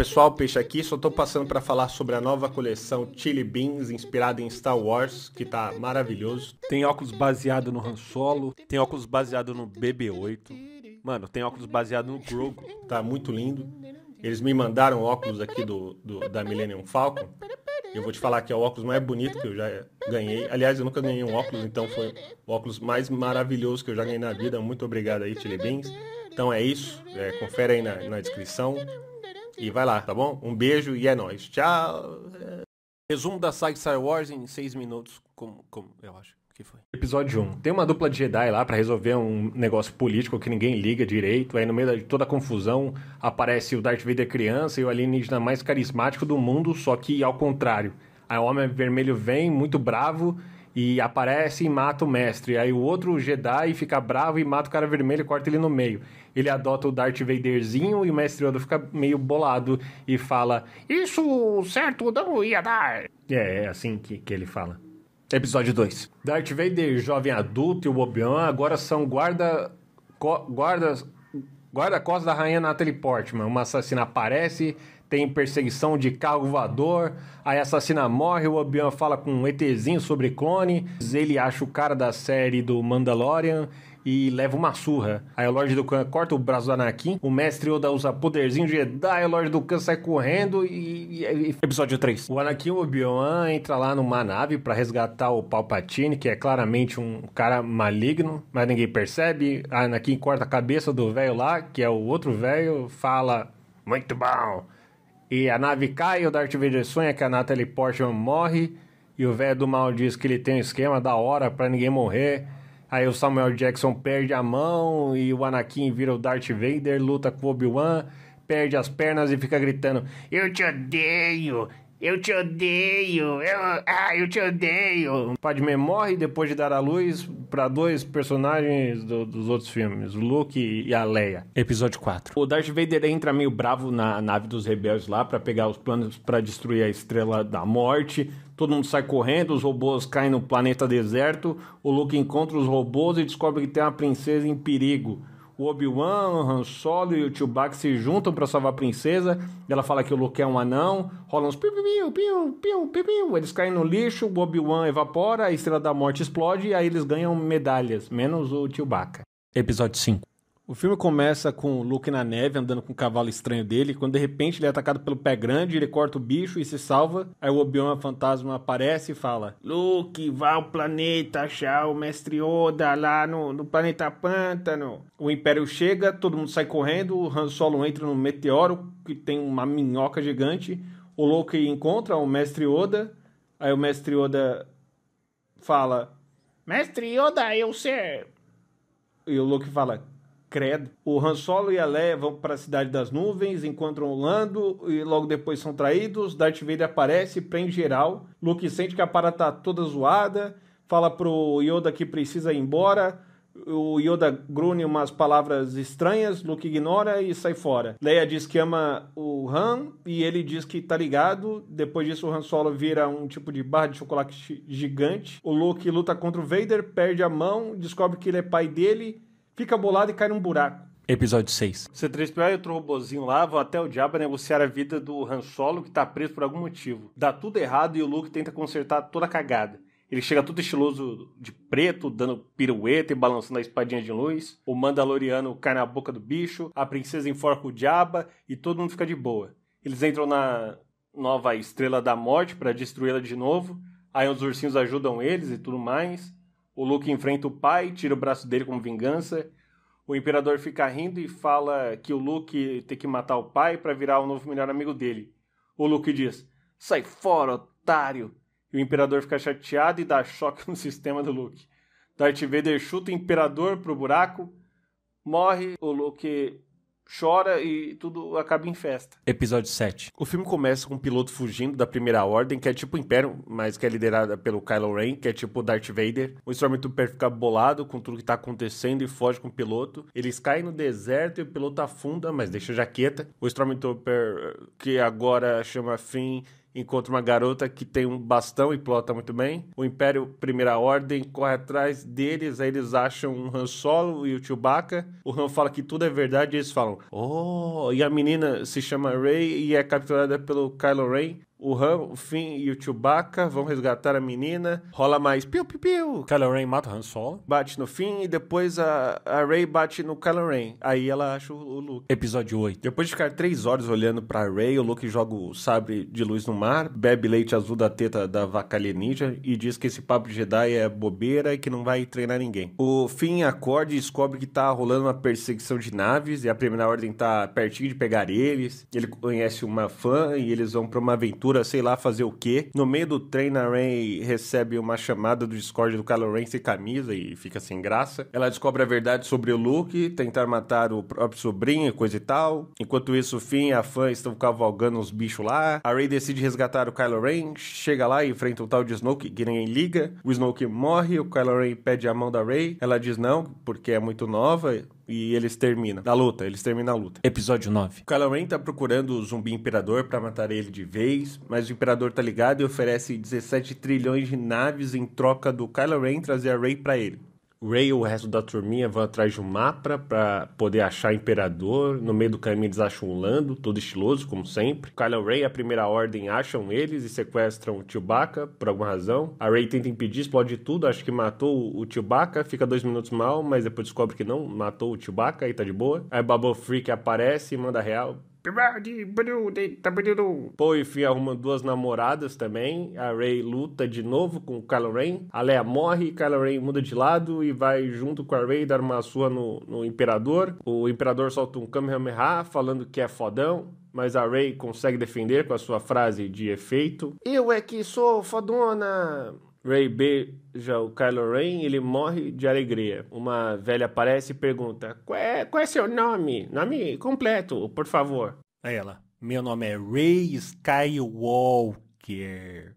Pessoal, Peixe aqui, só estou passando para falar sobre a nova coleção Chili Beans, inspirada em Star Wars, que tá maravilhoso. Tem óculos baseado no Han Solo, tem óculos baseado no BB-8, mano, tem óculos baseado no Grogu. tá muito lindo. Eles me mandaram óculos aqui do, do, da Millennium Falcon. Eu vou te falar que é o óculos mais é bonito que eu já ganhei. Aliás, eu nunca ganhei um óculos, então foi o óculos mais maravilhoso que eu já ganhei na vida. Muito obrigado aí, Chili Beans. Então é isso. É, confere aí na, na descrição. E vai lá, tá bom? Um beijo e é nóis. Tchau. Resumo da saga Star Wars em seis minutos, como, como eu acho que foi. Episódio 1. Tem uma dupla de Jedi lá para resolver um negócio político que ninguém liga direito. Aí no meio de toda a confusão aparece o Darth Vader criança e o alienígena mais carismático do mundo, só que ao contrário. Aí o Homem Vermelho vem, muito bravo, e aparece e mata o mestre. Aí o outro Jedi fica bravo e mata o cara vermelho e corta ele no meio. Ele adota o Darth Vaderzinho e o mestre Yoda fica meio bolado e fala: Isso certo não ia dar. É, é assim que, que ele fala. Episódio 2. Darth Vader, jovem adulto e o Obi-Wan agora são guarda. Co, guardas. Guarda-costas da rainha Natalie Portman. Uma assassina aparece, tem perseguição de carro voador, aí a assassina morre, o Obi-Wan fala com um ETzinho sobre clone, ele acha o cara da série do Mandalorian e leva uma surra. Aí o Lorde do Khan corta o braço do Anakin, o Mestre Oda usa poderzinho de Jedi, o Lorde do Khan sai correndo e... e... Episódio 3. O Anakin o Obi-Wan entra lá numa nave para resgatar o Palpatine, que é claramente um cara maligno, mas ninguém percebe. A Anakin corta a cabeça do velho lá, que é o outro velho, fala... Muito bom! E a nave cai, o Darth Vader sonha que a Natalie Portman morre. E o velho do mal diz que ele tem um esquema da hora para ninguém morrer. Aí o Samuel Jackson perde a mão e o Anakin vira o Darth Vader, luta com o Obi-Wan, perde as pernas e fica gritando: Eu te odeio! Eu te odeio, eu, ah, eu te odeio. Padme morre depois de dar à luz para dois personagens do, dos outros filmes, Luke e a Leia. Episódio 4. O Darth Vader entra meio bravo na nave dos rebeldes lá para pegar os planos para destruir a Estrela da Morte. Todo mundo sai correndo, os robôs caem no planeta deserto. O Luke encontra os robôs e descobre que tem uma princesa em perigo o Obi-Wan, o Han Solo e o Chewbacca se juntam para salvar a princesa. Ela fala que o Luke é um anão. Rola uns piu, piu, piu, piu, piu, piu. Eles caem no lixo, o Obi-Wan evapora, a Estrela da Morte explode e aí eles ganham medalhas, menos o Chewbacca. Episódio 5 o filme começa com o Luke na neve, andando com o cavalo estranho dele, quando de repente ele é atacado pelo pé grande, ele corta o bicho e se salva. Aí o Obi-Wan fantasma aparece e fala: Luke, vá ao planeta achar o mestre Oda lá no, no planeta Pântano. O Império chega, todo mundo sai correndo, o Han Solo entra no meteoro que tem uma minhoca gigante. O Luke encontra o mestre Oda, aí o mestre Oda fala: Mestre Yoda, eu sei. E o Luke fala: Credo. O Han Solo e a Leia vão para a Cidade das Nuvens, encontram o Lando e logo depois são traídos. Darth Vader aparece, prende geral. Luke sente que a parada tá toda zoada, fala pro Yoda que precisa ir embora. O Yoda grune umas palavras estranhas, Luke ignora e sai fora. Leia diz que ama o Han e ele diz que tá ligado. Depois disso, o Han Solo vira um tipo de barra de chocolate gigante. O Luke luta contra o Vader, perde a mão, descobre que ele é pai dele fica bolado e cai num buraco. Episódio 6. C3PO e outro robozinho lá vão até o diabo negociar a vida do Han Solo, que tá preso por algum motivo. Dá tudo errado e o Luke tenta consertar toda a cagada. Ele chega todo estiloso de preto, dando pirueta e balançando a espadinha de luz. O Mandaloriano cai na boca do bicho, a princesa enforca o diaba e todo mundo fica de boa. Eles entram na nova Estrela da Morte para destruí-la de novo. Aí os ursinhos ajudam eles e tudo mais. O Luke enfrenta o pai, tira o braço dele como vingança. O imperador fica rindo e fala que o Luke tem que matar o pai para virar o novo melhor amigo dele. O Luke diz: "Sai fora, otário!" E o imperador fica chateado e dá choque no sistema do Luke. Darth Vader chuta o imperador pro buraco, morre, o Luke chora e tudo acaba em festa. Episódio 7. O filme começa com um piloto fugindo da Primeira Ordem, que é tipo o Império, mas que é liderada pelo Kylo Ren, que é tipo Darth Vader. O Stormtrooper fica bolado com tudo que tá acontecendo e foge com o piloto. Eles caem no deserto e o piloto afunda, mas deixa a jaqueta. O Stormtrooper, que agora chama Finn encontra uma garota que tem um bastão e plota muito bem. O Império Primeira Ordem corre atrás deles, aí eles acham um Han Solo e o Chewbacca. O Han fala que tudo é verdade e eles falam, oh, e a menina se chama Rey e é capturada pelo Kylo Ren. O Han, o Finn e o Chewbacca vão resgatar a menina. Rola mais piu piu piu. Kylo Ren mata o Han Solo. Bate no Finn e depois a, a Rey bate no Kylo Ren. Aí ela acha o, o Luke. Episódio 8. Depois de ficar três horas olhando pra Rey, o Luke joga o sabre de luz no mar, bebe leite azul da teta da vaca alienígena e diz que esse papo de Jedi é bobeira e que não vai treinar ninguém. O Finn acorda e descobre que tá rolando uma perseguição de naves e a Primeira Ordem tá pertinho de pegar eles. Ele conhece uma fã e eles vão pra uma aventura sei lá, fazer o quê. No meio do treino, a Ray recebe uma chamada do Discord do Kylo Ren sem camisa e fica sem graça. Ela descobre a verdade sobre o Luke, tentar matar o próprio sobrinho e coisa e tal. Enquanto isso, o Finn e a fã estão cavalgando os bichos lá. A Ray decide resgatar o Kylo Ren, chega lá e enfrenta o tal de Snoke, que ninguém liga. O Snoke morre, o Kylo Ren pede a mão da Ray. Ela diz não, porque é muito nova e eles terminam. Da luta, eles terminam a luta. Episódio 9. Kylo Ren tá procurando o zumbi imperador para matar ele de vez, mas o imperador tá ligado e oferece 17 trilhões de naves em troca do Kylo Ren trazer a Rey para ele. Ray e o resto da turminha vão atrás de um mapa para poder achar Imperador. No meio do caminho eles acham o Lando, todo estiloso, como sempre. Kylo e Ray, a primeira ordem, acham eles e sequestram o Chewbacca, por alguma razão. A Ray tenta impedir, explode tudo, acha que matou o Chewbacca, fica dois minutos mal, mas depois descobre que não, matou o Chewbacca e tá de boa. Aí Bubble Freak aparece e manda real, enfim, arruma duas namoradas também. A Ray luta de novo com o Kylo Ren. A Leia morre, Kylo Ren muda de lado e vai junto com a Ray dar uma sua no, no Imperador. O Imperador solta um Kamehameha falando que é fodão mas a Ray consegue defender com a sua frase de efeito. Eu é que sou fodona! Ray beija o Kylo Ren e ele morre de alegria. Uma velha aparece e pergunta: qual é, qual é seu nome? Nome completo, por favor. Aí ela: Meu nome é Ray Skywalker.